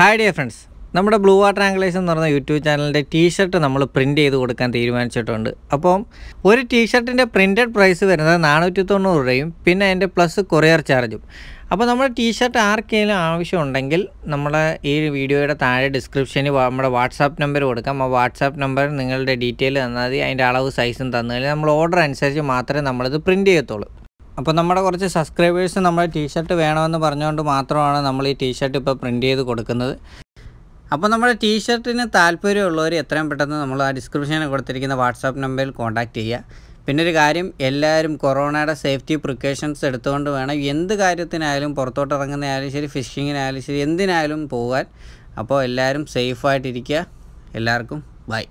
hi dear friends നമ്മുടെ blue water ആംഗ്ലേഷൻ എന്ന് പറഞ്ഞ യൂട്യൂബ് ചാനലിൻ്റെ ടീഷർട്ട് നമ്മൾ പ്രിൻ്റ് ചെയ്ത് കൊടുക്കാൻ തീരുമാനിച്ചിട്ടുണ്ട് അപ്പം ഒരു ടീഷർട്ടിൻ്റെ പ്രിൻറ്റഡ് പ്രൈസ് വരുന്നത് നാനൂറ്റി തൊണ്ണൂറ് രൂപയും പിന്നെ അതിൻ്റെ പ്ലസ് കൊറിയർ ചാർജും അപ്പോൾ നമ്മുടെ ടീഷർട്ട് ആർക്കെങ്കിലും ആവശ്യമുണ്ടെങ്കിൽ നമ്മുടെ ഈ വീഡിയോയുടെ താഴെ ഡിസ്ക്രിപ്ഷനിൽ നമ്മുടെ വാട്സാപ്പ് നമ്പർ കൊടുക്കാം ആ വാട്സാപ്പ് നമ്പർ നിങ്ങളുടെ ഡീറ്റെയിൽ തന്നാൽ മതി അതിൻ്റെ അളവ് സൈസും തന്നു കഴിഞ്ഞാൽ നമ്മൾ ഓർഡർ അനുസരിച്ച് മാത്രമേ നമ്മളിത് പ്രിൻറ്റ് ചെയ്യത്തുള്ളൂ അപ്പോൾ നമ്മുടെ കുറച്ച് സബ്സ്ക്രൈബേഴ്സ് നമ്മളെ ടീഷർട്ട് വേണമെന്ന് പറഞ്ഞുകൊണ്ട് മാത്രമാണ് നമ്മൾ ഈ ടീഷർട്ട് ഇപ്പോൾ പ്രിൻറ്റ് ചെയ്ത് കൊടുക്കുന്നത് അപ്പോൾ നമ്മുടെ ടീഷർട്ടിന് താല്പര്യമുള്ളവർ എത്രയും പെട്ടെന്ന് നമ്മൾ ആ ഡിസ്ക്രിപ്ഷനിൽ കൊടുത്തിരിക്കുന്ന വാട്സാപ്പ് നമ്പറിൽ കോൺടാക്റ്റ് ചെയ്യുക പിന്നെ ഒരു കാര്യം എല്ലാവരും കൊറോണയുടെ സേഫ്റ്റി പ്രിക്കോഷൻസ് എടുത്തുകൊണ്ട് വേണം എന്ത് കാര്യത്തിനായാലും പുറത്തോട്ട് ഇറങ്ങുന്നതായാലും ശരി ഫിഷിങ്ങിനായാലും ശരി എന്തിനായാലും പോകാൻ അപ്പോൾ എല്ലാവരും സേഫായിട്ടിരിക്കുക എല്ലാവർക്കും ബൈ